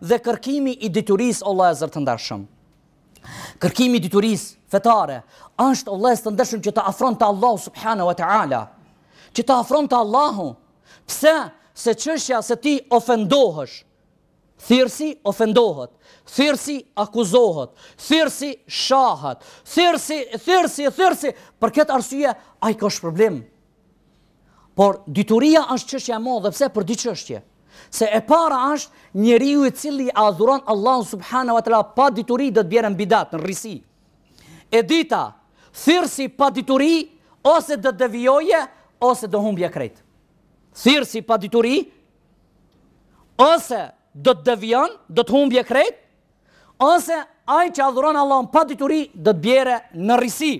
dhe kërkimi i diturisë o lezër të ndërshëm. Kërkimi i diturisë fetare, është o lezër të ndërshëm që të afron të Allahu Subhanahu wa ta'ala, që të afron të Allahu, pse se qëshja se ti ofendohësh, thyrësi ofendohët, thyrësi akuzohët, thyrësi shahët, thyrësi, thyrësi, thyrësi, për këtë arsye, a i kosh problemë. Por, dituria është qështja e modhë, dhe pse për diqështje. Se e para është njeri ju e cili adhuron Allah subhanahu wa ta'la pa dituri dhe të bjerën bidat në rrisi. E dita, thyrësi pa dituri ose dhe të devijoje ose dhe humbje krejtë. Thyrësi pa dituri ose dhe të devijon, dhe të humbje krejtë, ose aj që adhuron Allah pa dituri dhe të bjerën në rrisi.